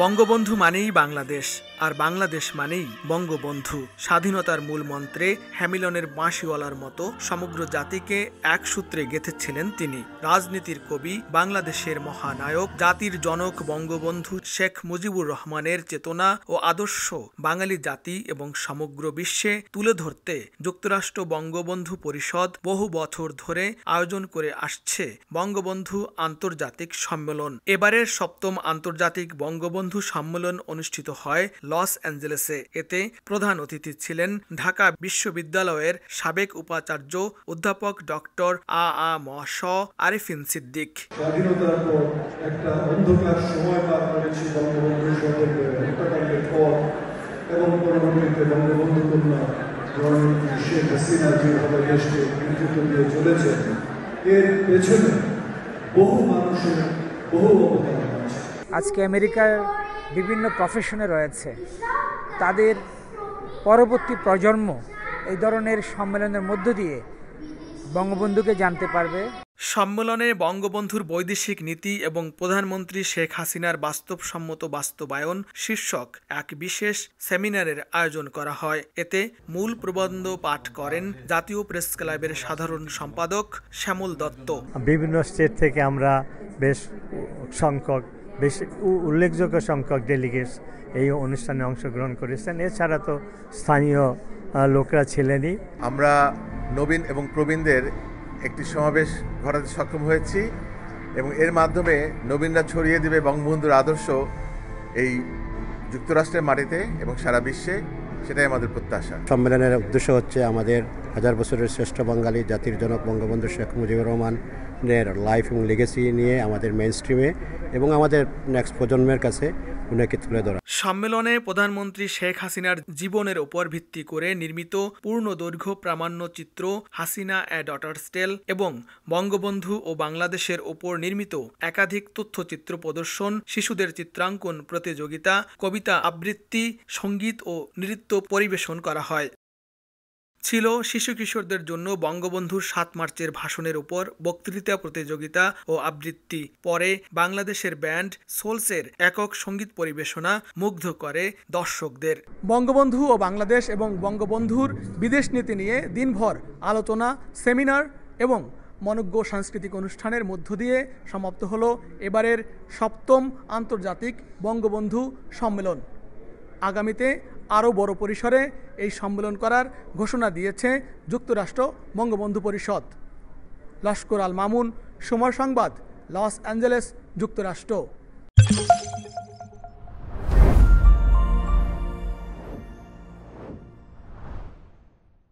বঙ্গবন্ধু মানেই বাংলাদেশ আর বাংলাদেশ মানেই বঙ্গবন্ধু স্বাধীনতার মূল মন্ত্রে হ্যামিলনের বাঁশিওয়ালার মতো সমগ্র জাতিকে এক সূত্রে গেঁথেছিলেন তিনি রাজনীতির কবি বাংলাদেশের মহানায়ক জাতির জনক বঙ্গবন্ধু শেখ মুজিবুর রহমানের চেতনা ও আদর্শ বাঙালি জাতি এবং সমগ্র বিশ্বে তুলে ধরতে যুক্তরাষ্ট্র বঙ্গবন্ধু পরিষদ বহু বছর ধরে আয়োজন করে আসছে বঙ্গবন্ধু আন্তর্জাতিক সম্মেলন এবারের সপ্তম আন্তর্জাতিক বঙ্গবন্ধু সম্মেলন অনুষ্ঠিত হয় লস অ্যাঞ্জেলেসে এতে প্রধান অতিথি ছিলেন ঢাকা বিশ্ববিদ্যালয়ের সাবেক উপাচার্য অধ্যাপক ডক্টর আ আ ম স আরিফিন সিদ্দিক স্বাধীনতার পর একটা অন্ধকার সময় পার করেছি বঙ্গবন্ধু হত্যাকাণ্ডের পর এবং পরবর্তীতে বঙ্গবন্ধু কন্যা শেখ হাসিনা যেভাবে দেশকে নেতৃত্ব দিয়ে চলেছে এর পেছনে বহু মানুষের বহু অবদান আজকে আমেরিকার বিভিন্ন প্রফেশনে রয়েছে তাদের পরবর্তী প্রজন্ম এই ধরনের সম্মেলনের মধ্য দিয়ে বঙ্গবন্ধুকে জানতে পারবে সম্মেলনে বঙ্গবন্ধুর বৈদেশিক নীতি এবং প্রধানমন্ত্রী শেখ হাসিনার বাস্তবসম্মত বাস্তবায়ন শীর্ষক এক বিশেষ সেমিনারের আয়োজন করা হয় এতে মূল প্রবন্ধ পাঠ করেন জাতীয় প্রেস ক্লাবের সাধারণ সম্পাদক শ্যামল দত্ত বিভিন্ন স্টেট থেকে আমরা বেশ সংখ্যক বেশ উল্লেখযোগ্য সংখ্যক ডেলিগেটস এই অনুষ্ঠানে অংশগ্রহণ করেছেন এছাড়া তো স্থানীয় লোকরা ছিলেনই আমরা নবীন এবং প্রবীণদের একটি সমাবেশ ঘটাতে সক্ষম হয়েছি এবং এর মাধ্যমে নবীনরা ছড়িয়ে দেবে বঙ্গবন্ধুর আদর্শ এই যুক্তরাষ্ট্রের মাটিতে এবং সারা বিশ্বে সেটাই আমাদের প্রত্যাশা সম্মেলনের উদ্দেশ্য হচ্ছে আমাদের হাজার বছরের শ্রেষ্ঠ বাঙালি জাতির জনক বঙ্গবন্ধু শেখ মুজিবুর রহমানের লাইফ এবং লেগেসি নিয়ে আমাদের মেন স্ট্রিমে এবং আমাদের নেক্সট প্রজন্মের কাছে উনাকে তুলে ধরা সম্মেলনে প্রধানমন্ত্রী শেখ হাসিনার জীবনের উপর ভিত্তি করে নির্মিত পূর্ণ দৈর্ঘ্য প্রামাণ্য চিত্র হাসিনা অ্যাড ডটার স্টেল এবং বঙ্গবন্ধু ও বাংলাদেশের ওপর নির্মিত একাধিক তথ্যচিত্র প্রদর্শন শিশুদের চিত্রাঙ্কন প্রতিযোগিতা কবিতা আবৃত্তি সঙ্গীত ও নৃত্য পরিবেশন করা হয় ছিল শিশু কিশোরদের জন্য বঙ্গবন্ধুর সাত মার্চের ভাষণের উপর বক্তৃতা প্রতিযোগিতা ও আবৃত্তি পরে বাংলাদেশের ব্যান্ড সোলসের একক সঙ্গীত পরিবেশনা মুগ্ধ করে দর্শকদের বঙ্গবন্ধু ও বাংলাদেশ এবং বঙ্গবন্ধুর বিদেশ নীতি নিয়ে দিনভর আলোচনা সেমিনার এবং মনজ্ঞ সাংস্কৃতিক অনুষ্ঠানের মধ্য দিয়ে সমাপ্ত হলো এবারের সপ্তম আন্তর্জাতিক বঙ্গবন্ধু সম্মেলন আগামীতে আরও বড় পরিসরে এই সম্মেলন করার ঘোষণা দিয়েছে যুক্তরাষ্ট্র বঙ্গবন্ধু পরিষদ লস্কর আল মামুন সময় সংবাদ লস অ্যাঞ্জেলেস যুক্তরাষ্ট্র